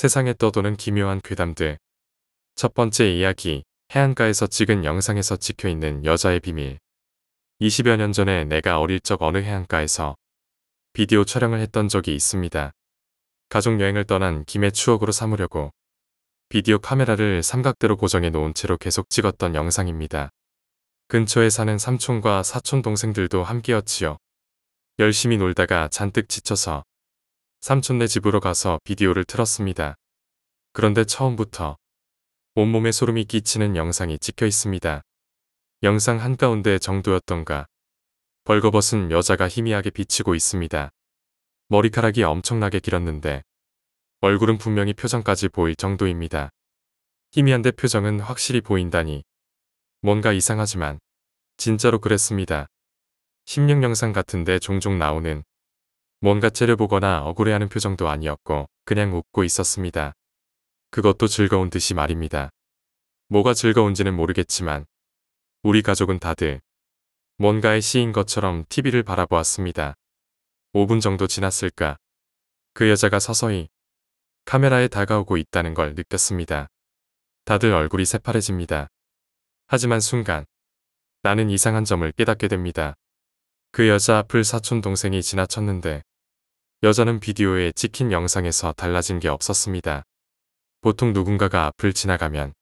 세상에 떠도는 기묘한 괴담들. 첫 번째 이야기, 해안가에서 찍은 영상에서 찍혀있는 여자의 비밀. 20여 년 전에 내가 어릴 적 어느 해안가에서 비디오 촬영을 했던 적이 있습니다. 가족여행을 떠난 김의 추억으로 삼으려고 비디오 카메라를 삼각대로 고정해 놓은 채로 계속 찍었던 영상입니다. 근처에 사는 삼촌과 사촌 동생들도 함께였지요. 열심히 놀다가 잔뜩 지쳐서 삼촌네 집으로 가서 비디오를 틀었습니다. 그런데 처음부터 온몸에 소름이 끼치는 영상이 찍혀 있습니다. 영상 한가운데 정도였던가 벌거벗은 여자가 희미하게 비치고 있습니다. 머리카락이 엄청나게 길었는데 얼굴은 분명히 표정까지 보일 정도입니다. 희미한데 표정은 확실히 보인다니 뭔가 이상하지만 진짜로 그랬습니다. 심령 영상 같은데 종종 나오는 뭔가 째려보거나 억울해하는 표정도 아니었고 그냥 웃고 있었습니다. 그것도 즐거운 듯이 말입니다. 뭐가 즐거운지는 모르겠지만 우리 가족은 다들 뭔가에 시인 것처럼 TV를 바라보았습니다. 5분 정도 지났을까 그 여자가 서서히 카메라에 다가오고 있다는 걸 느꼈습니다. 다들 얼굴이 새파래집니다. 하지만 순간 나는 이상한 점을 깨닫게 됩니다. 그 여자 앞을 사촌 동생이 지나쳤는데 여자는 비디오에 찍힌 영상에서 달라진 게 없었습니다. 보통 누군가가 앞을 지나가면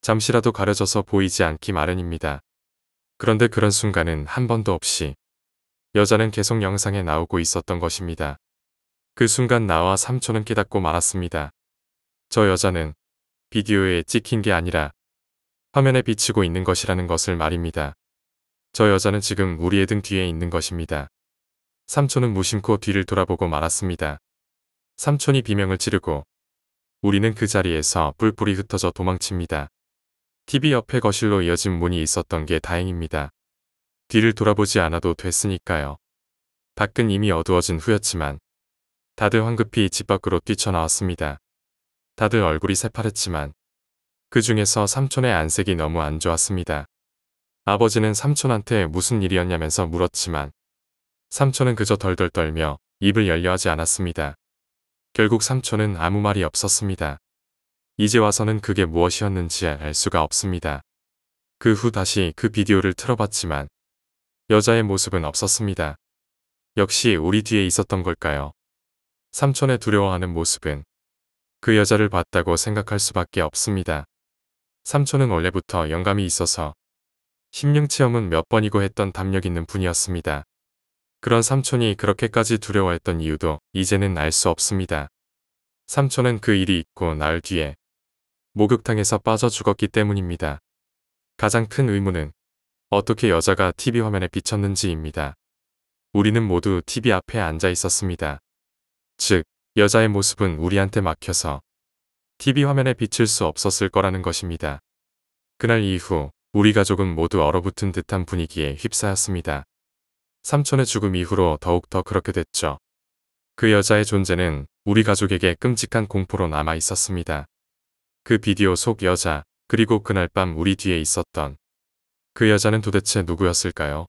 잠시라도 가려져서 보이지 않기 마련입니다. 그런데 그런 순간은 한 번도 없이 여자는 계속 영상에 나오고 있었던 것입니다. 그 순간 나와 삼촌은 깨닫고 말았습니다. 저 여자는 비디오에 찍힌 게 아니라 화면에 비치고 있는 것이라는 것을 말입니다. 저 여자는 지금 우리의 등 뒤에 있는 것입니다. 삼촌은 무심코 뒤를 돌아보고 말았습니다. 삼촌이 비명을 지르고 우리는 그 자리에서 뿔뿔이 흩어져 도망칩니다. TV 옆에 거실로 이어진 문이 있었던 게 다행입니다. 뒤를 돌아보지 않아도 됐으니까요. 밖은 이미 어두워진 후였지만 다들 황급히 집 밖으로 뛰쳐나왔습니다. 다들 얼굴이 새파랬지만 그 중에서 삼촌의 안색이 너무 안 좋았습니다. 아버지는 삼촌한테 무슨 일이었냐면서 물었지만 삼촌은 그저 덜덜 떨며 입을 열려 하지 않았습니다. 결국 삼촌은 아무 말이 없었습니다. 이제 와서는 그게 무엇이었는지 알 수가 없습니다. 그 후 다시 그 비디오를 틀어봤지만 여자의 모습은 없었습니다. 역시 우리 뒤에 있었던 걸까요? 삼촌의 두려워하는 모습은 그 여자를 봤다고 생각할 수밖에 없습니다. 삼촌은 원래부터 영감이 있어서 심령체험은 몇 번이고 했던 담력 있는 분이었습니다. 그런 삼촌이 그렇게까지 두려워했던 이유도 이제는 알 수 없습니다. 삼촌은 그 일이 있고 나흘 뒤에 목욕탕에서 빠져 죽었기 때문입니다. 가장 큰 의문은 어떻게 여자가 TV 화면에 비쳤는지입니다. 우리는 모두 TV 앞에 앉아 있었습니다. 즉, 여자의 모습은 우리한테 막혀서 TV 화면에 비칠 수 없었을 거라는 것입니다. 그날 이후 우리 가족은 모두 얼어붙은 듯한 분위기에 휩싸였습니다. 삼촌의 죽음 이후로 더욱더 그렇게 됐죠. 그 여자의 존재는 우리 가족에게 끔찍한 공포로 남아 있었습니다. 그 비디오 속 여자, 그리고 그날 밤 우리 뒤에 있었던 그 여자는 도대체 누구였을까요?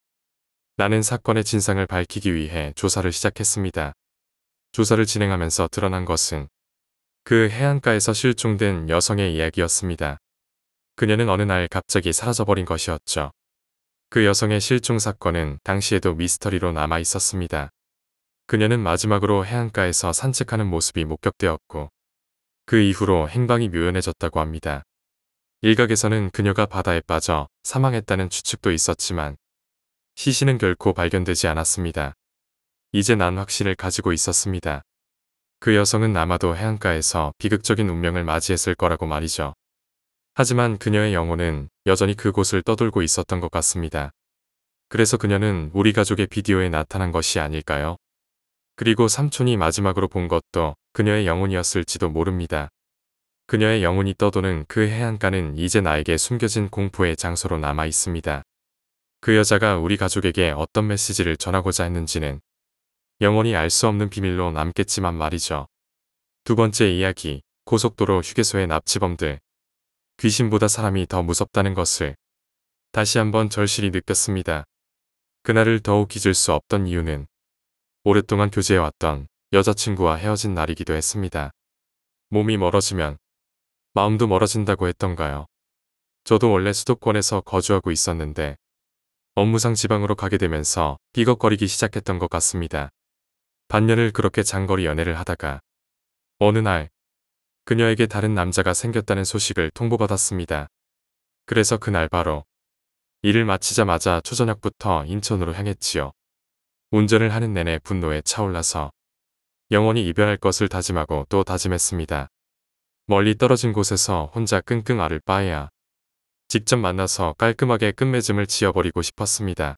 나는 사건의 진상을 밝히기 위해 조사를 시작했습니다. 조사를 진행하면서 드러난 것은 그 해안가에서 실종된 여성의 이야기였습니다. 그녀는 어느 날 갑자기 사라져버린 것이었죠. 그 여성의 실종 사건은 당시에도 미스터리로 남아 있었습니다. 그녀는 마지막으로 해안가에서 산책하는 모습이 목격되었고 그 이후로 행방이 묘연해졌다고 합니다. 일각에서는 그녀가 바다에 빠져 사망했다는 추측도 있었지만 시신은 결코 발견되지 않았습니다. 이제 난 확신을 가지고 있었습니다. 그 여성은 아마도 해안가에서 비극적인 운명을 맞이했을 거라고 말이죠. 하지만 그녀의 영혼은 여전히 그곳을 떠돌고 있었던 것 같습니다. 그래서 그녀는 우리 가족의 비디오에 나타난 것이 아닐까요? 그리고 삼촌이 마지막으로 본 것도 그녀의 영혼이었을지도 모릅니다. 그녀의 영혼이 떠도는 그 해안가는 이제 나에게 숨겨진 공포의 장소로 남아 있습니다. 그 여자가 우리 가족에게 어떤 메시지를 전하고자 했는지는 영원히 알 수 없는 비밀로 남겠지만 말이죠. 두 번째 이야기, 고속도로 휴게소의 납치범들. 귀신보다 사람이 더 무섭다는 것을 다시 한번 절실히 느꼈습니다. 그날을 더욱 잊을 수 없던 이유는 오랫동안 교제해왔던 여자친구와 헤어진 날이기도 했습니다. 몸이 멀어지면 마음도 멀어진다고 했던가요. 저도 원래 수도권에서 거주하고 있었는데 업무상 지방으로 가게 되면서 삐걱거리기 시작했던 것 같습니다. 반년을 그렇게 장거리 연애를 하다가 어느 날 그녀에게 다른 남자가 생겼다는 소식을 통보받았습니다. 그래서 그날 바로 일을 마치자마자 초저녁부터 인천으로 향했지요. 운전을 하는 내내 분노에 차올라서 영원히 이별할 것을 다짐하고 또 다짐했습니다. 멀리 떨어진 곳에서 혼자 끙끙 앓을 빠에야 직접 만나서 깔끔하게 끝맺음을 지어버리고 싶었습니다.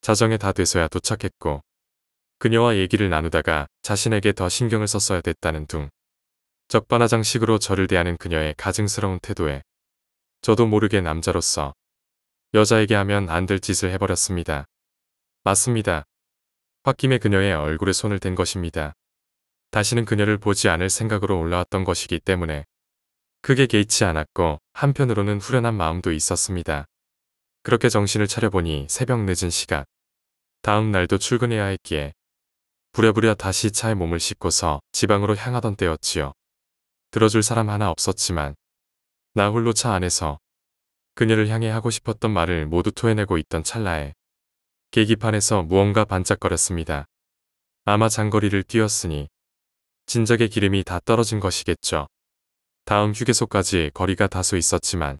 자정에 다 돼서야 도착했고 그녀와 얘기를 나누다가 자신에게 더 신경을 썼어야 됐다는 둥 적반하장식으로 저를 대하는 그녀의 가증스러운 태도에 저도 모르게 남자로서 여자에게 하면 안 될 짓을 해버렸습니다. 맞습니다. 홧김에 그녀의 얼굴에 손을 댄 것입니다. 다시는 그녀를 보지 않을 생각으로 올라왔던 것이기 때문에 크게 개의치 않았고 한편으로는 후련한 마음도 있었습니다. 그렇게 정신을 차려보니 새벽 늦은 시각 다음 날도 출근해야 했기에 부랴부랴 다시 차에 몸을 씻고서 지방으로 향하던 때였지요. 들어줄 사람 하나 없었지만 나 홀로 차 안에서 그녀를 향해 하고 싶었던 말을 모두 토해내고 있던 찰나에 계기판에서 무언가 반짝거렸습니다. 아마 장거리를 뛰었으니 진작에 기름이 다 떨어진 것이겠죠. 다음 휴게소까지 거리가 다소 있었지만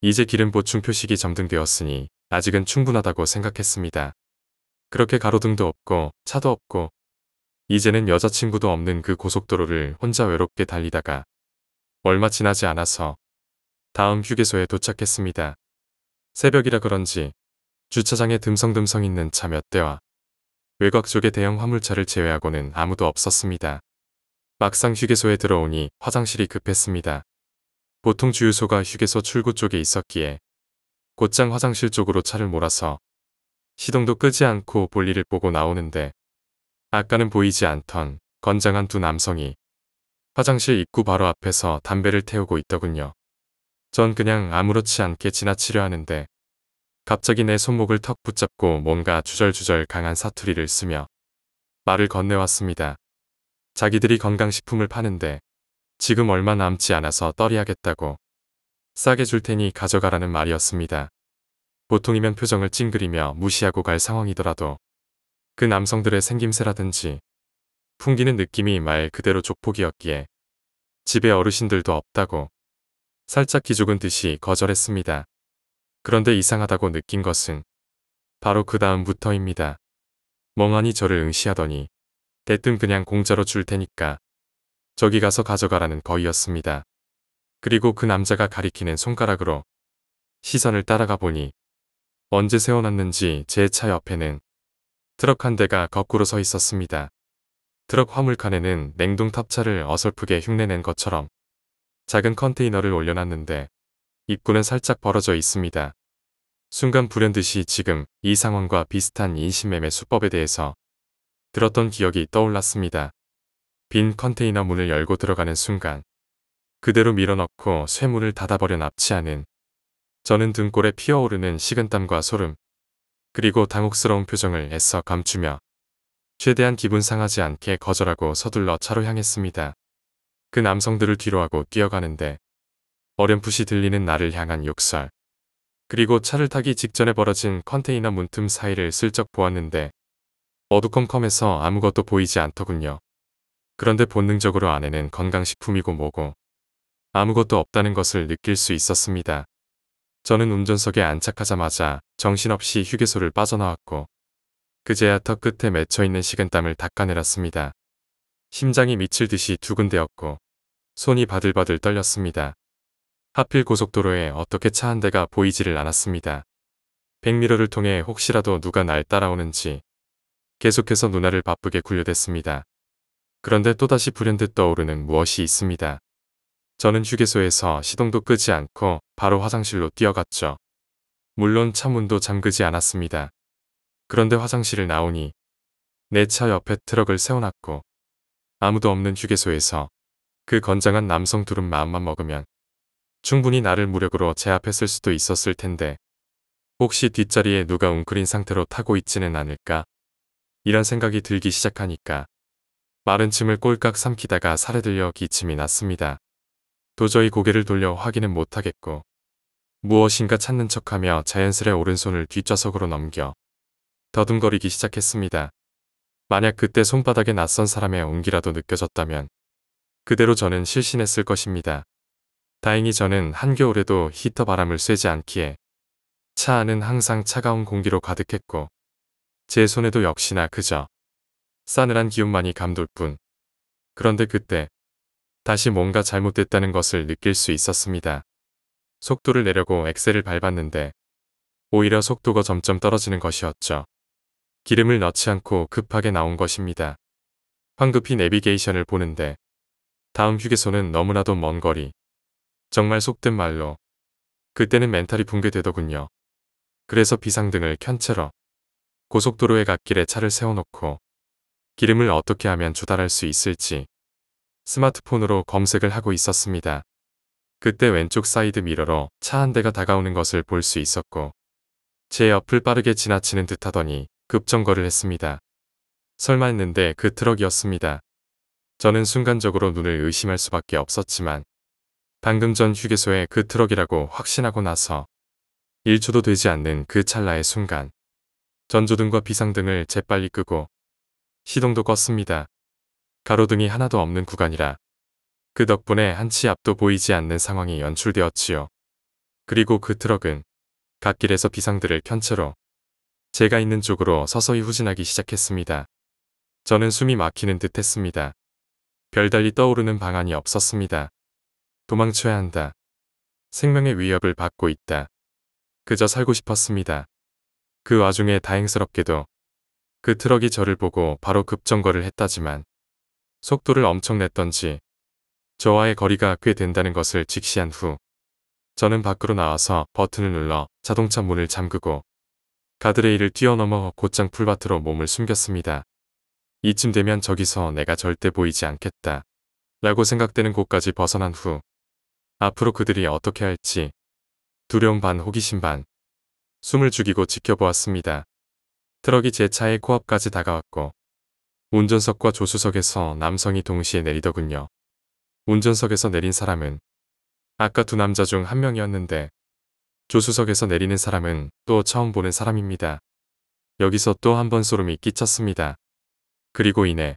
이제 기름 보충 표식이 점등되었으니 아직은 충분하다고 생각했습니다. 그렇게 가로등도 없고 차도 없고 이제는 여자친구도 없는 그 고속도로를 혼자 외롭게 달리다가 얼마 지나지 않아서 다음 휴게소에 도착했습니다. 새벽이라 그런지 주차장에 듬성듬성 있는 차 몇 대와 외곽 쪽의 대형 화물차를 제외하고는 아무도 없었습니다. 막상 휴게소에 들어오니 화장실이 급했습니다. 보통 주유소가 휴게소 출구 쪽에 있었기에 곧장 화장실 쪽으로 차를 몰아서 시동도 끄지 않고 볼일을 보고 나오는데 아까는 보이지 않던 건장한 두 남성이 화장실 입구 바로 앞에서 담배를 태우고 있더군요. 전 그냥 아무렇지 않게 지나치려 하는데 갑자기 내 손목을 턱 붙잡고 뭔가 주절주절 강한 사투리를 쓰며 말을 건네왔습니다. 자기들이 건강식품을 파는데 지금 얼마 남지 않아서 떨이하겠다고 싸게 줄 테니 가져가라는 말이었습니다. 보통이면 표정을 찡그리며 무시하고 갈 상황이더라도 그 남성들의 생김새라든지 풍기는 느낌이 말 그대로 족폭이었기에 집에 어르신들도 없다고 살짝 기죽은 듯이 거절했습니다. 그런데 이상하다고 느낀 것은 바로 그 다음부터입니다. 멍하니 저를 응시하더니 대뜸 그냥 공짜로 줄 테니까 저기 가서 가져가라는 거였습니다. 그리고 그 남자가 가리키는 손가락으로 시선을 따라가 보니 언제 세워놨는지 제 차 옆에는 트럭 한 대가 거꾸로 서 있었습니다. 트럭 화물칸에는 냉동 탑차를 어설프게 흉내낸 것처럼 작은 컨테이너를 올려놨는데 입구는 살짝 벌어져 있습니다. 순간 불현듯이 지금 이 상황과 비슷한 인신매매 수법에 대해서 들었던 기억이 떠올랐습니다. 빈 컨테이너 문을 열고 들어가는 순간 그대로 밀어넣고 쇠문을 닫아버려 납치하는 저는 등골에 피어오르는 식은땀과 소름 그리고 당혹스러운 표정을 애써 감추며 최대한 기분 상하지 않게 거절하고 서둘러 차로 향했습니다. 그 남성들을 뒤로하고 뛰어가는데 어렴풋이 들리는 나를 향한 욕설 그리고 차를 타기 직전에 벌어진 컨테이너 문틈 사이를 슬쩍 보았는데 어두컴컴해서 아무것도 보이지 않더군요. 그런데 본능적으로 안에는 건강식품이고 뭐고 아무것도 없다는 것을 느낄 수 있었습니다. 저는 운전석에 안착하자마자 정신없이 휴게소를 빠져나왔고 그제야 턱 끝에 맺혀있는 식은땀을 닦아내렸습니다. 심장이 미칠 듯이 두근대었고 손이 바들바들 떨렸습니다. 하필 고속도로에 어떻게 차 한 대가 보이지를 않았습니다. 백미러를 통해 혹시라도 누가 날 따라오는지 계속해서 눈알을 바쁘게 굴려댔습니다. 그런데 또다시 불현듯 떠오르는 무엇이 있습니다. 저는 휴게소에서 시동도 끄지 않고 바로 화장실로 뛰어갔죠. 물론 차문도 잠그지 않았습니다. 그런데 화장실을 나오니 내 차 옆에 트럭을 세워놨고 아무도 없는 휴게소에서 그 건장한 남성 둘은 마음만 먹으면 충분히 나를 무력으로 제압했을 수도 있었을 텐데 혹시 뒷자리에 누가 웅크린 상태로 타고 있지는 않을까 이런 생각이 들기 시작하니까 마른 침을 꼴깍 삼키다가 살에 들려 기침이 났습니다. 도저히 고개를 돌려 확인은 못하겠고 무엇인가 찾는 척하며 자연스레 오른손을 뒷좌석으로 넘겨 더듬거리기 시작했습니다. 만약 그때 손바닥에 낯선 사람의 온기라도 느껴졌다면 그대로 저는 실신했을 것입니다. 다행히 저는 한겨울에도 히터 바람을 쐬지 않기에 차 안은 항상 차가운 공기로 가득했고 제 손에도 역시나 그저 싸늘한 기운만이 감돌 뿐. 그런데 그때 다시 뭔가 잘못됐다는 것을 느낄 수 있었습니다. 속도를 내려고 엑셀을 밟았는데 오히려 속도가 점점 떨어지는 것이었죠. 기름을 넣지 않고 급하게 나온 것입니다. 황급히 내비게이션을 보는데 다음 휴게소는 너무나도 먼 거리. 정말 속된 말로 그때는 멘탈이 붕괴되더군요. 그래서 비상등을 켠 채로 고속도로의 갓길에 차를 세워놓고 기름을 어떻게 하면 조달할 수 있을지 스마트폰으로 검색을 하고 있었습니다. 그때 왼쪽 사이드 미러로 차 한 대가 다가오는 것을 볼 수 있었고 제 옆을 빠르게 지나치는 듯 하더니 급정거를 했습니다. 설마 했는데 그 트럭이었습니다. 저는 순간적으로 눈을 의심할 수밖에 없었지만 방금 전 휴게소에 그 트럭이라고 확신하고 나서 1초도 되지 않는 그 찰나의 순간 전조등과 비상등을 재빨리 끄고 시동도 껐습니다. 가로등이 하나도 없는 구간이라 그 덕분에 한치 앞도 보이지 않는 상황이 연출되었지요. 그리고 그 트럭은 갓길에서 비상들을 켠 채로 제가 있는 쪽으로 서서히 후진하기 시작했습니다. 저는 숨이 막히는 듯 했습니다. 별달리 떠오르는 방안이 없었습니다. 도망쳐야 한다. 생명의 위협을 받고 있다. 그저 살고 싶었습니다. 그 와중에 다행스럽게도 그 트럭이 저를 보고 바로 급정거를 했다지만 속도를 엄청 냈던지 저와의 거리가 꽤 된다는 것을 직시한 후 저는 밖으로 나와서 버튼을 눌러 자동차 문을 잠그고 가드레일을 뛰어넘어 곧장 풀밭으로 몸을 숨겼습니다. 이쯤 되면 저기서 내가 절대 보이지 않겠다. 라고 생각되는 곳까지 벗어난 후 앞으로 그들이 어떻게 할지 두려움 반 호기심 반 숨을 죽이고 지켜보았습니다. 트럭이 제 차의 코앞까지 다가왔고 운전석과 조수석에서 남성이 동시에 내리더군요. 운전석에서 내린 사람은 아까 두 남자 중 한 명이었는데 조수석에서 내리는 사람은 또 처음 보는 사람입니다. 여기서 또 한 번 소름이 끼쳤습니다. 그리고 이내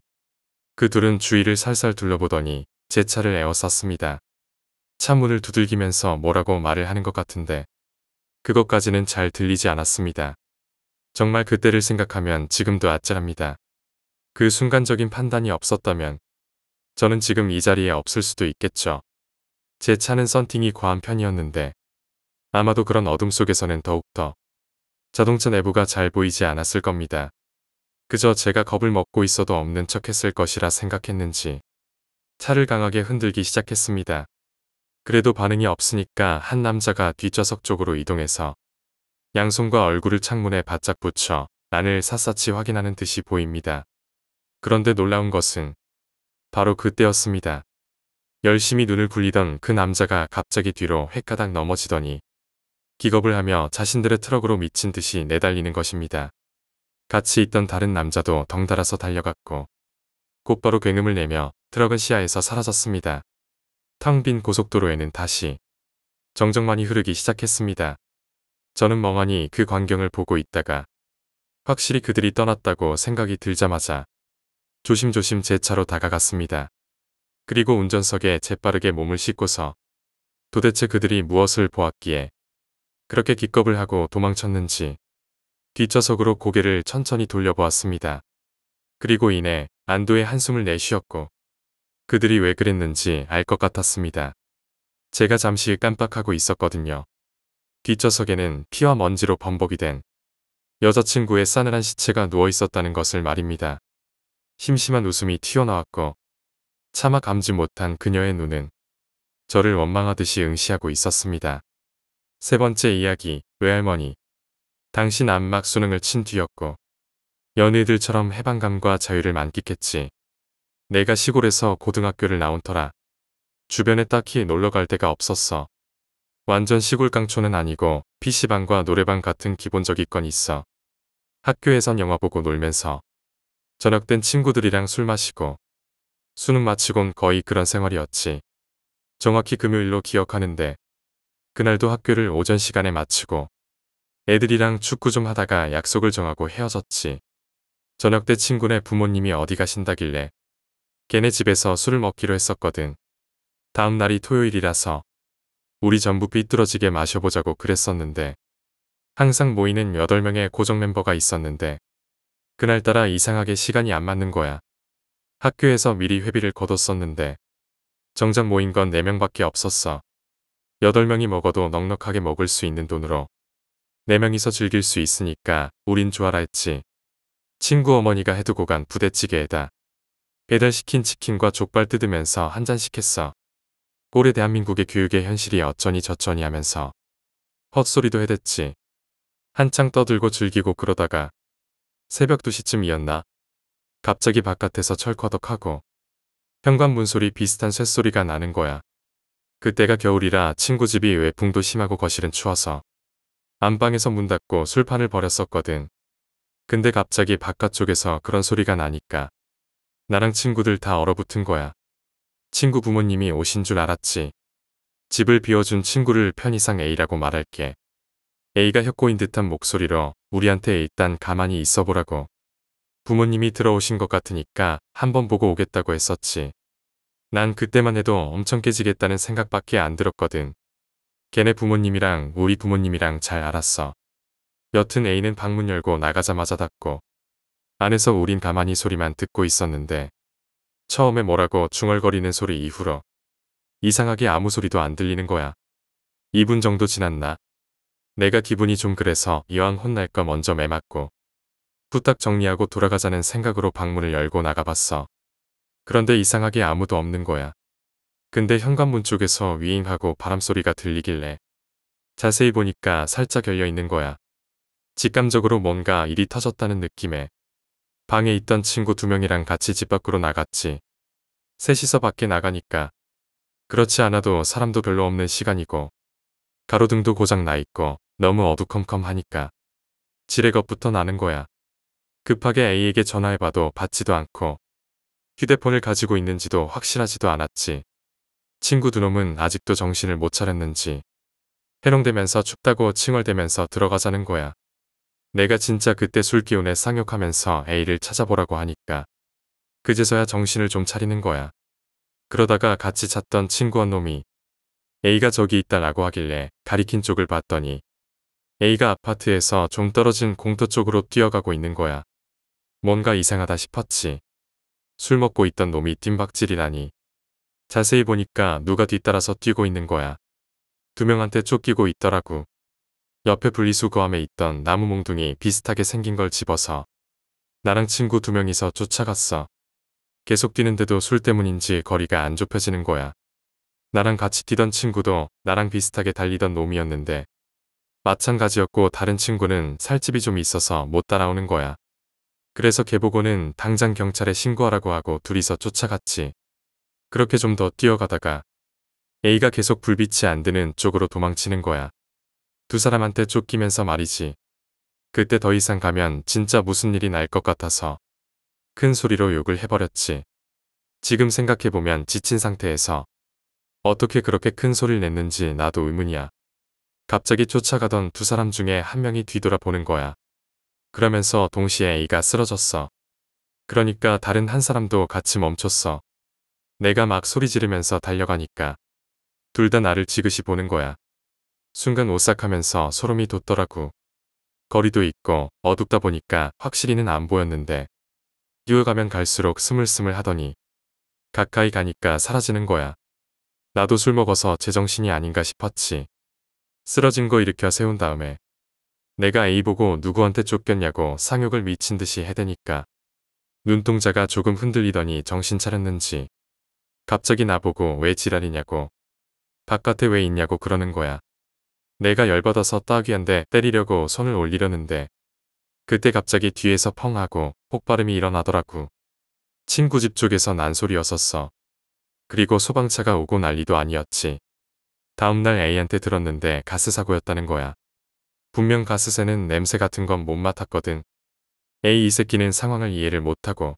그 둘은 주위를 살살 둘러보더니 제 차를 에워쌌습니다. 차문을 두들기면서 뭐라고 말을 하는 것 같은데 그것까지는 잘 들리지 않았습니다. 정말 그때를 생각하면 지금도 아찔합니다. 그 순간적인 판단이 없었다면 저는 지금 이 자리에 없을 수도 있겠죠. 제 차는 썬팅이 과한 편이었는데 아마도 그런 어둠 속에서는 더욱더 자동차 내부가 잘 보이지 않았을 겁니다. 그저 제가 겁을 먹고 있어도 없는 척 했을 것이라 생각했는지 차를 강하게 흔들기 시작했습니다. 그래도 반응이 없으니까 한 남자가 뒷좌석 쪽으로 이동해서 양손과 얼굴을 창문에 바짝 붙여 난을 샅샅이 확인하는 듯이 보입니다. 그런데 놀라운 것은 바로 그때였습니다. 열심히 눈을 굴리던 그 남자가 갑자기 뒤로 획가닥 넘어지더니 기겁을 하며 자신들의 트럭으로 미친 듯이 내달리는 것입니다. 같이 있던 다른 남자도 덩달아서 달려갔고 곧바로 굉음을 내며 트럭은 시야에서 사라졌습니다. 텅 빈 고속도로에는 다시 정적만이 흐르기 시작했습니다. 저는 멍하니 그 광경을 보고 있다가 확실히 그들이 떠났다고 생각이 들자마자 조심조심 제 차로 다가갔습니다. 그리고 운전석에 재빠르게 몸을 씻고서 도대체 그들이 무엇을 보았기에 그렇게 기겁을 하고 도망쳤는지 뒷좌석으로 고개를 천천히 돌려보았습니다. 그리고 이내 안도의 한숨을 내쉬었고 그들이 왜 그랬는지 알 것 같았습니다. 제가 잠시 깜빡하고 있었거든요. 뒷좌석에는 피와 먼지로 범벅이 된 여자친구의 싸늘한 시체가 누워 있었다는 것을 말입니다. 심심한 웃음이 튀어나왔고 차마 감지 못한 그녀의 눈은 저를 원망하듯이 응시하고 있었습니다. 세 번째 이야기, 외할머니. 당신 안막 수능을 친 뒤였고 연예들처럼 해방감과 자유를 만끽했지. 내가 시골에서 고등학교를 나온 터라 주변에 딱히 놀러 갈 데가 없었어. 완전 시골 강촌은 아니고 PC방과 노래방 같은 기본적이건 있어. 학교에선 영화 보고 놀면서 저녁 땐 친구들이랑 술 마시고 수능 마치곤 거의 그런 생활이었지. 정확히 금요일로 기억하는데 그날도 학교를 오전 시간에 마치고 애들이랑 축구 좀 하다가 약속을 정하고 헤어졌지. 저녁 때 친구네 부모님이 어디 가신다길래 걔네 집에서 술을 먹기로 했었거든. 다음 날이 토요일이라서 우리 전부 삐뚤어지게 마셔보자고 그랬었는데 항상 모이는 8명의 고정 멤버가 있었는데 그날따라 이상하게 시간이 안 맞는 거야. 학교에서 미리 회비를 거뒀었는데 정작 모인 건 4명밖에 없었어. 8명이 먹어도 넉넉하게 먹을 수 있는 돈으로 4명이서 즐길 수 있으니까 우린 좋아라 했지. 친구 어머니가 해두고 간 부대찌개에다 배달시킨 치킨과 족발 뜯으면서 한 잔씩 했어. 올해 대한민국의 교육의 현실이 어쩌니 저쩌니 하면서 헛소리도 해댔지. 한창 떠들고 즐기고 그러다가 새벽 2시쯤이었나. 갑자기 바깥에서 철커덕하고 현관문 소리 비슷한 쇳소리가 나는 거야. 그때가 겨울이라 친구 집이 외풍도 심하고 거실은 추워서 안방에서 문 닫고 술판을 벌였었거든. 근데 갑자기 바깥쪽에서 그런 소리가 나니까 나랑 친구들 다 얼어붙은 거야. 친구 부모님이 오신 줄 알았지. 집을 비워준 친구를 편의상 A라고 말할게. A가 협고인 듯한 목소리로 우리한테 일단 가만히 있어보라고. 부모님이 들어오신 것 같으니까 한번 보고 오겠다고 했었지. 난 그때만 해도 엄청 깨지겠다는 생각밖에 안 들었거든. 걔네 부모님이랑 우리 부모님이랑 잘 알았어. 여튼 A는 방문 열고 나가자마자 닫고 안에서 우린 가만히 소리만 듣고 있었는데 처음에 뭐라고 중얼거리는 소리 이후로 이상하게 아무 소리도 안 들리는 거야. 2분 정도 지났나? 내가 기분이 좀 그래서 이왕 혼날 거 먼저 매맞고 후딱 정리하고 돌아가자는 생각으로 방문을 열고 나가봤어. 그런데 이상하게 아무도 없는 거야. 근데 현관문 쪽에서 위잉하고 바람소리가 들리길래 자세히 보니까 살짝 열려있는 거야. 직감적으로 뭔가 일이 터졌다는 느낌에 방에 있던 친구 두 명이랑 같이 집 밖으로 나갔지. 셋이서 밖에 나가니까 그렇지 않아도 사람도 별로 없는 시간이고 가로등도 고장 나 있고 너무 어두컴컴하니까. 지레겁부터 나는 거야. 급하게 A에게 전화해봐도 받지도 않고 휴대폰을 가지고 있는지도 확실하지도 않았지. 친구 두 놈은 아직도 정신을 못 차렸는지 해롱대면서 춥다고 칭얼대면서 들어가자는 거야. 내가 진짜 그때 술기운에 쌍욕하면서 A를 찾아보라고 하니까 그제서야 정신을 좀 차리는 거야. 그러다가 같이 잤던 친구 한 놈이 A가 저기 있다라고 하길래 가리킨 쪽을 봤더니 A가 아파트에서 좀 떨어진 공터 쪽으로 뛰어가고 있는 거야. 뭔가 이상하다 싶었지. 술 먹고 있던 놈이 뜀박질이라니 자세히 보니까 누가 뒤따라서 뛰고 있는 거야. 두 명한테 쫓기고 있더라고. 옆에 분리수거함에 있던 나무 몽둥이 비슷하게 생긴 걸 집어서 나랑 친구 두 명이서 쫓아갔어. 계속 뛰는데도 술 때문인지 거리가 안 좁혀지는 거야. 나랑 같이 뛰던 친구도 나랑 비슷하게 달리던 놈이었는데 마찬가지였고 다른 친구는 살집이 좀 있어서 못 따라오는 거야. 그래서 개보고는 당장 경찰에 신고하라고 하고 둘이서 쫓아갔지. 그렇게 좀 더 뛰어가다가 A가 계속 불빛이 안 드는 쪽으로 도망치는 거야. 두 사람한테 쫓기면서 말이지. 그때 더 이상 가면 진짜 무슨 일이 날 것 같아서 큰 소리로 욕을 해버렸지. 지금 생각해보면 지친 상태에서 어떻게 그렇게 큰 소리를 냈는지 나도 의문이야. 갑자기 쫓아가던 두 사람 중에 한 명이 뒤돌아보는 거야. 그러면서 동시에 A가 쓰러졌어. 그러니까 다른 한 사람도 같이 멈췄어. 내가 막 소리 지르면서 달려가니까. 둘 다 나를 지그시 보는 거야. 순간 오싹하면서 소름이 돋더라고. 거리도 있고 어둡다 보니까 확실히는 안 보였는데 뛰어가면 갈수록 스물스물 하더니 가까이 가니까 사라지는 거야. 나도 술 먹어서 제정신이 아닌가 싶었지. 쓰러진 거 일으켜 세운 다음에 내가 A 보고 누구한테 쫓겼냐고 상욕을 미친 듯이 해대니까 눈동자가 조금 흔들리더니 정신 차렸는지 갑자기 나보고 왜 지랄이냐고 바깥에 왜 있냐고 그러는 거야. 내가 열받아서 따귀한데 때리려고 손을 올리려는데 그때 갑자기 뒤에서 펑 하고 폭발음이 일어나더라고. 친구 집 쪽에서 난 소리였었어. 그리고 소방차가 오고 난리도 아니었지. 다음날 A한테 들었는데 가스 사고였다는 거야. 분명 가스새는 냄새 같은 건 못 맡았거든. A 이 새끼는 상황을 이해를 못하고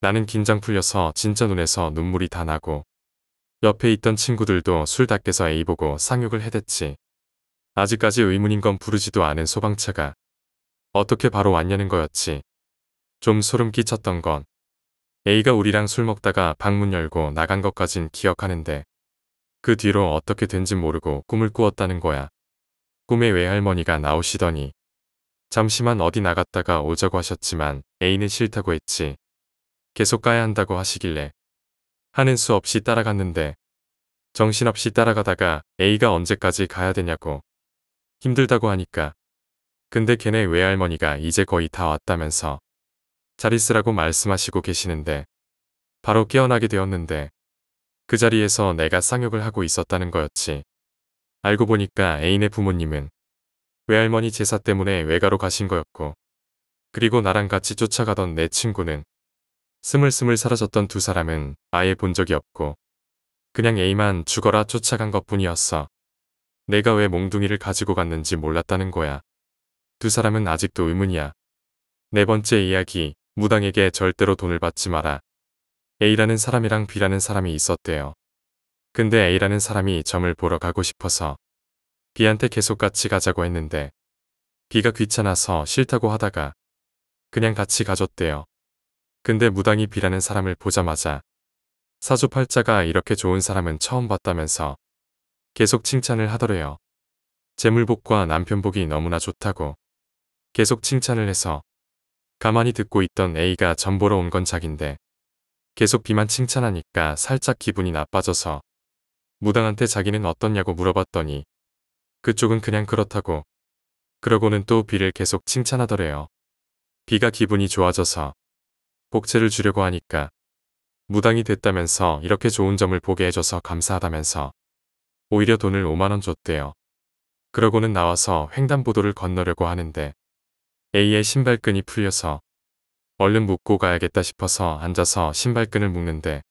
나는 긴장 풀려서 진짜 눈에서 눈물이 다 나고 옆에 있던 친구들도 술다 깨서 A 보고 상욕을 해댔지. 아직까지 의문인 건 부르지도 않은 소방차가 어떻게 바로 왔냐는 거였지. 좀 소름 끼쳤던 건 A가 우리랑 술 먹다가 방문 열고 나간 것까진 기억하는데 그 뒤로 어떻게 된지 모르고 꿈을 꾸었다는 거야. 꿈에 외할머니가 나오시더니 잠시만 어디 나갔다가 오자고 하셨지만 A는 싫다고 했지. 계속 가야 한다고 하시길래 하는 수 없이 따라갔는데 정신없이 따라가다가 A가 언제까지 가야 되냐고 힘들다고 하니까 근데 걔네 외할머니가 이제 거의 다 왔다면서 자리 쓰라고 말씀하시고 계시는데 바로 깨어나게 되었는데 그 자리에서 내가 쌍욕을 하고 있었다는 거였지. 알고 보니까 애인의 부모님은 외할머니 제사 때문에 외가로 가신 거였고 그리고 나랑 같이 쫓아가던 내 친구는 스물스물 사라졌던 두 사람은 아예 본 적이 없고 그냥 A만 죽어라 쫓아간 것 뿐이었어. 내가 왜 몽둥이를 가지고 갔는지 몰랐다는 거야. 두 사람은 아직도 의문이야. 네 번째 이야기, 무당에게 절대로 돈을 받지 마라. A라는 사람이랑 B라는 사람이 있었대요. 근데 A라는 사람이 점을 보러 가고 싶어서 B한테 계속 같이 가자고 했는데 B가 귀찮아서 싫다고 하다가 그냥 같이 가줬대요. 근데 무당이 B라는 사람을 보자마자 사주팔자가 이렇게 좋은 사람은 처음 봤다면서 계속 칭찬을 하더래요. 재물복과 남편복이 너무나 좋다고 계속 칭찬을 해서 가만히 듣고 있던 A가 점 보러 온 건 자긴데 계속 비만 칭찬하니까 살짝 기분이 나빠져서 무당한테 자기는 어떻냐고 물어봤더니 그쪽은 그냥 그렇다고 그러고는 또 비를 계속 칭찬하더래요. 비가 기분이 좋아져서 복채를 주려고 하니까 무당이 됐다면서 이렇게 좋은 점을 보게 해줘서 감사하다면서 오히려 돈을 5만원 줬대요. 그러고는 나와서 횡단보도를 건너려고 하는데 A의 신발끈이 풀려서 얼른 묶고 가야겠다 싶어서 앉아서 신발끈을 묶는데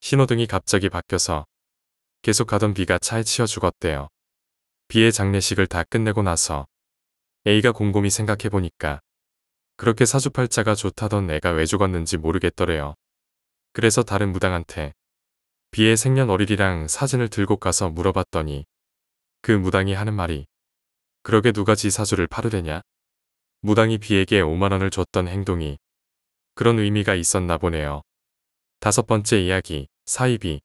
신호등이 갑자기 바뀌어서 계속 가던 비가 차에 치여 죽었대요. 비의 장례식을 다 끝내고 나서 A가 곰곰이 생각해보니까 그렇게 사주팔자가 좋다던 애가 왜 죽었는지 모르겠더래요. 그래서 다른 무당한테 비의 생년월일이랑 사진을 들고 가서 물어봤더니 그 무당이 하는 말이 그러게 누가 지 사주를 팔으래냐 무당이 비에게 5만원을 줬던 행동이 그런 의미가 있었나 보네요. 다섯 번째 이야기, 사이비.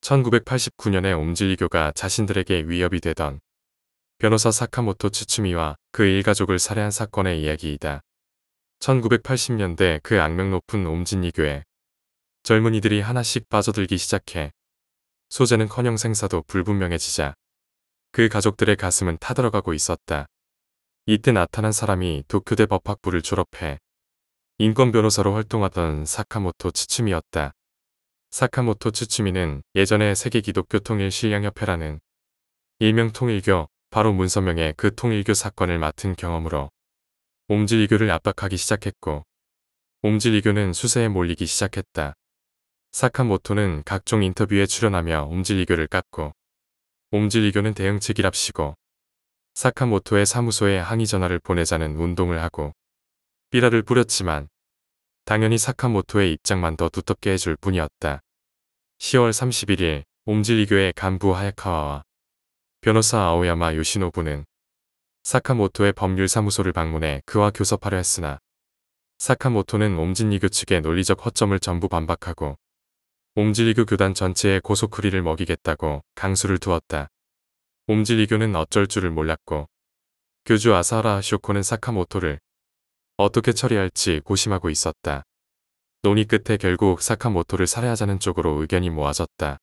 1989년에 옴질리교가 자신들에게 위협이 되던 변호사 사카모토 츠츠미와 그 일가족을 살해한 사건의 이야기이다. 1980년대 그 악명 높은 옴진리교에 젊은이들이 하나씩 빠져들기 시작해 소재는커녕 생사도 불분명해지자 그 가족들의 가슴은 타들어가고 있었다. 이때 나타난 사람이 도쿄대 법학부를 졸업해 인권 변호사로 활동하던 사카모토 치츠미였다. 사카모토 치츠미는 예전에 세계 기독교 통일신앙협회라는 일명 통일교 바로 문서명의 그 통일교 사건을 맡은 경험으로 옴질이교를 압박하기 시작했고 옴질이교는 수세에 몰리기 시작했다. 사카모토는 각종 인터뷰에 출연하며 옴질이교를 깎고 옴질이교는 대응책이랍시고 사카모토의 사무소에 항의 전화를 보내자는 운동을 하고 삐라를 뿌렸지만 당연히 사카모토의 입장만 더 두텁게 해줄 뿐이었다. 10월 31일 옴질리교의 간부 하야카와와 변호사 아오야마 요시노부는 사카모토의 법률사무소를 방문해 그와 교섭하려 했으나 사카모토는 옴진리교 측의 논리적 허점을 전부 반박하고 옴질리교 교단 전체의 고소쿠리를 먹이겠다고 강수를 두었다. 옴질리교는 어쩔 줄을 몰랐고 교주 아사하라 쇼코는 사카모토를 어떻게 처리할지 고심하고 있었다. 논의 끝에 결국 사카모토를 살해하자는 쪽으로 의견이 모아졌다.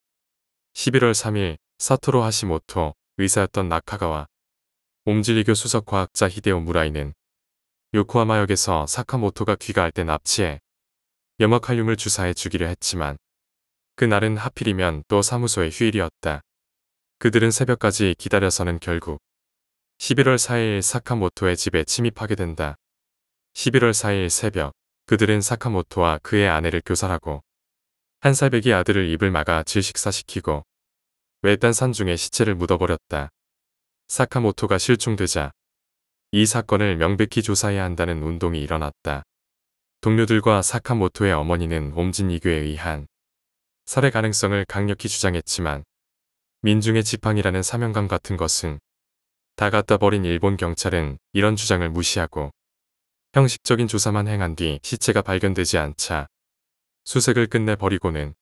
11월 3일 사토로 하시모토 의사였던 나카가와 옴질리교 수석 과학자 히데오 무라이는 요코하마역에서 사카모토가 귀가할 때 납치해 염화칼륨을 주사해 주기를 했지만 그날은 하필이면 또 사무소의 휴일이었다. 그들은 새벽까지 기다려서는 결국 11월 4일 사카모토의 집에 침입하게 된다. 11월 4일 새벽 그들은 사카모토와 그의 아내를 교살하고 한살백이 아들을 입을 막아 질식사시키고 외딴 산중에 시체를 묻어버렸다. 사카모토가 실종되자 이 사건을 명백히 조사해야 한다는 운동이 일어났다. 동료들과 사카모토의 어머니는 옴진 이교에 의한 살해 가능성을 강력히 주장했지만 민중의 지팡이라는 사명감 같은 것은 다 갖다 버린 일본 경찰은 이런 주장을 무시하고 형식적인 조사만 행한 뒤 시체가 발견되지 않자 수색을 끝내버리고는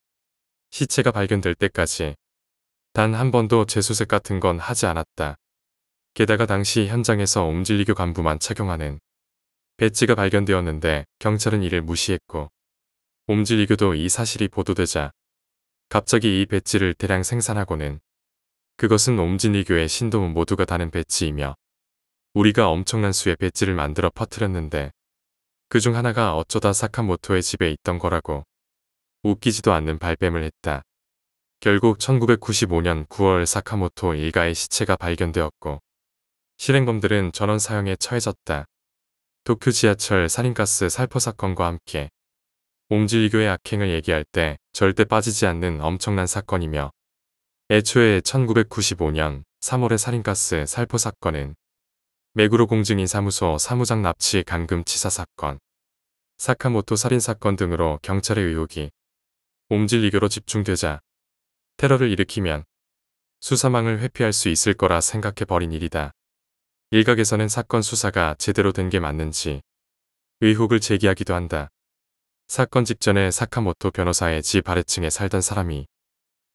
시체가 발견될 때까지 단 한 번도 재수색 같은 건 하지 않았다. 게다가 당시 현장에서 옴질리교 간부만 착용하는 배지가 발견되었는데 경찰은 이를 무시했고 옴질리교도 이 사실이 보도되자 갑자기 이 배지를 대량 생산하고는 그것은 옴진리교의 신도문 모두가 다는 배지이며 우리가 엄청난 수의 배지를 만들어 퍼뜨렸는데 그 중 하나가 어쩌다 사카모토의 집에 있던 거라고 웃기지도 않는 발뺌을 했다. 결국 1995년 9월 사카모토 일가의 시체가 발견되었고 실행범들은 전원 사형에 처해졌다. 도쿄 지하철 살인가스 살포 사건과 함께 옴질리교의 악행을 얘기할 때 절대 빠지지 않는 엄청난 사건이며 애초에 1995년 3월의 살인가스 살포 사건은 매구로 공증인 사무소 사무장 납치 감금 치사 사건, 사카모토 살인 사건 등으로 경찰의 의혹이 옴질 이교로 집중되자 테러를 일으키면 수사망을 회피할 수 있을 거라 생각해버린 일이다. 일각에서는 사건 수사가 제대로 된 게 맞는지 의혹을 제기하기도 한다. 사건 직전에 사카모토 변호사의 집 아래층에 살던 사람이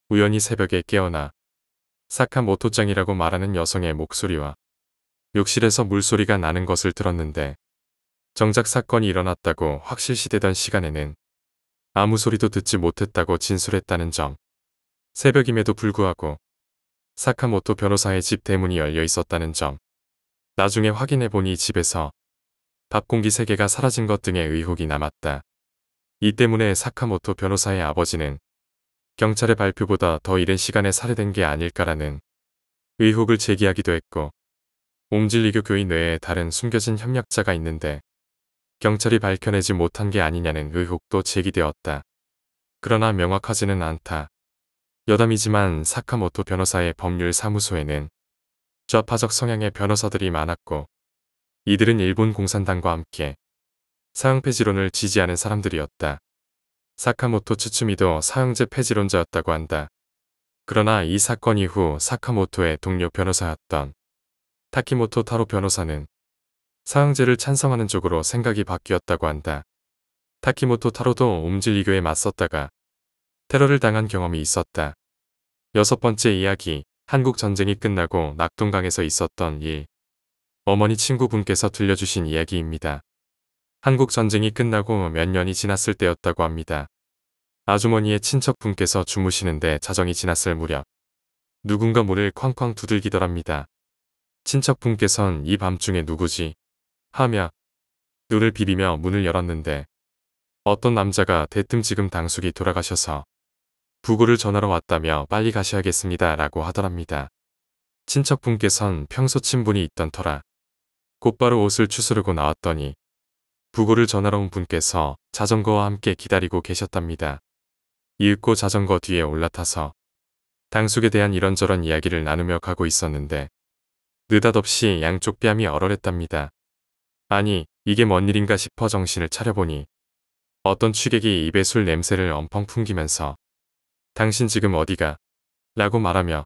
우연히 새벽에 깨어나 사카모토짱이라고 말하는 여성의 목소리와 욕실에서 물소리가 나는 것을 들었는데 정작 사건이 일어났다고 확실시되던 시간에는 아무 소리도 듣지 못했다고 진술했다는 점. 새벽임에도 불구하고 사카모토 변호사의 집 대문이 열려 있었다는 점. 나중에 확인해보니 집에서 밥공기 3개가 사라진 것 등의 의혹이 남았다. 이 때문에 사카모토 변호사의 아버지는 경찰의 발표보다 더 이른 시간에 살해된 게 아닐까라는 의혹을 제기하기도 했고 옹질리교 교인 외에 다른 숨겨진 협력자가 있는데 경찰이 밝혀내지 못한 게 아니냐는 의혹도 제기되었다. 그러나 명확하지는 않다. 여담이지만 사카모토 변호사의 법률 사무소에는 좌파적 성향의 변호사들이 많았고 이들은 일본 공산당과 함께 사형 폐지론을 지지하는 사람들이었다. 사카모토 추츠미도 사형제 폐지론자였다고 한다. 그러나 이 사건 이후 사카모토의 동료 변호사였던 타키모토 타로 변호사는 사형제를 찬성하는 쪽으로 생각이 바뀌었다고 한다. 타키모토 타로도 움질이교에 맞섰다가 테러를 당한 경험이 있었다. 여섯 번째 이야기, 한국 전쟁이 끝나고 낙동강에서 있었던 일. 어머니 친구분께서 들려주신 이야기입니다. 한국 전쟁이 끝나고 몇 년이 지났을 때였다고 합니다. 아주머니의 친척분께서 주무시는데 자정이 지났을 무렵 누군가 문을 쾅쾅 두들기더랍니다. 친척분께선 이 밤중에 누구지? 하며 눈을 비비며 문을 열었는데 어떤 남자가 대뜸 지금 당숙이 돌아가셔서 부고를 전하러 왔다며 빨리 가셔야겠습니다 라고 하더랍니다. 친척분께선 평소 친분이 있던 터라 곧바로 옷을 추스르고 나왔더니 부고를 전하러 온 분께서 자전거와 함께 기다리고 계셨답니다. 이윽고 자전거 뒤에 올라타서 당숙에 대한 이런저런 이야기를 나누며 가고 있었는데 느닷없이 양쪽 뺨이 얼얼했답니다. 아니 이게 뭔 일인가 싶어 정신을 차려보니 어떤 취객이 입에 술 냄새를 엄펑 풍기면서 당신 지금 어디가? 라고 말하며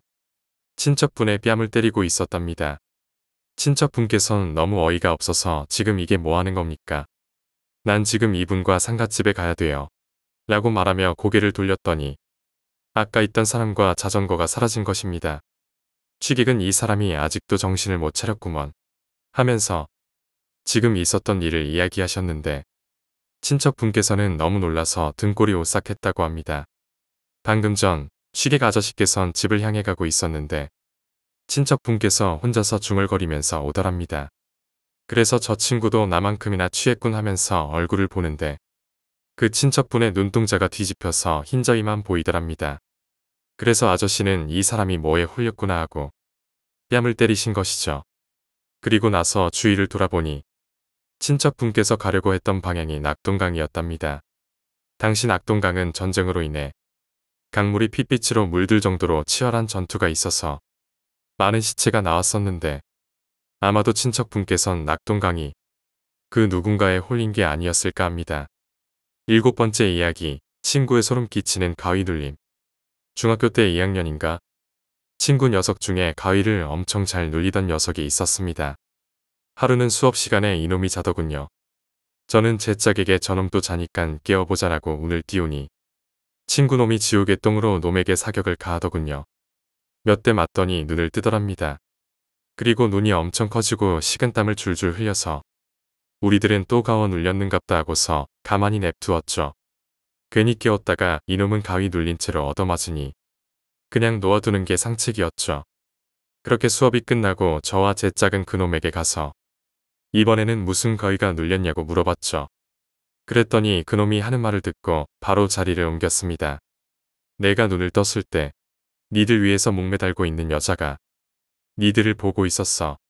친척분의 뺨을 때리고 있었답니다. 친척분께선 너무 어이가 없어서 지금 이게 뭐하는 겁니까? 난 지금 이분과 상갓집에 가야 돼요. 라고 말하며 고개를 돌렸더니 아까 있던 사람과 자전거가 사라진 것입니다. 취객은 이 사람이 아직도 정신을 못 차렸구먼 하면서 지금 있었던 일을 이야기하셨는데 친척분께서는 너무 놀라서 등골이 오싹했다고 합니다. 방금 전 취객 아저씨께선 집을 향해 가고 있었는데 친척분께서 혼자서 중얼거리면서 오더랍니다. 그래서 저 친구도 나만큼이나 취했군 하면서 얼굴을 보는데 그 친척분의 눈동자가 뒤집혀서 흰저이만 보이더랍니다. 그래서 아저씨는 이 사람이 뭐에 홀렸구나 하고 뺨을 때리신 것이죠. 그리고 나서 주위를 돌아보니 친척분께서 가려고 했던 방향이 낙동강이었답니다. 당시 낙동강은 전쟁으로 인해 강물이 핏빛으로 물들 정도로 치열한 전투가 있어서 많은 시체가 나왔었는데 아마도 친척분께선 낙동강이 그 누군가에 홀린 게 아니었을까 합니다. 일곱 번째 이야기, 친구의 소름 끼치는 가위 눌림. 중학교 때 2학년인가 친구 녀석 중에 가위를 엄청 잘 눌리던 녀석이 있었습니다. 하루는 수업 시간에 이놈이 자더군요. 저는 제 짝에게 저놈도 자니깐 깨워보자라고 운을 띄우니 친구놈이 지옥의 똥으로 놈에게 사격을 가하더군요. 몇 대 맞더니 눈을 뜨더랍니다. 그리고 눈이 엄청 커지고 식은땀을 줄줄 흘려서 우리들은 또 가원 울렸는갑다 하고서 가만히 냅두었죠. 괜히 깨웠다가 이놈은 가위 눌린 채로 얻어맞으니 그냥 놓아두는 게 상책이었죠. 그렇게 수업이 끝나고 저와 제 짝은 그놈에게 가서 이번에는 무슨 거위가 눌렸냐고 물어봤죠. 그랬더니 그놈이 하는 말을 듣고 바로 자리를 옮겼습니다. 내가 눈을 떴을 때 니들 위에서 목매달고 있는 여자가 니들을 보고 있었어.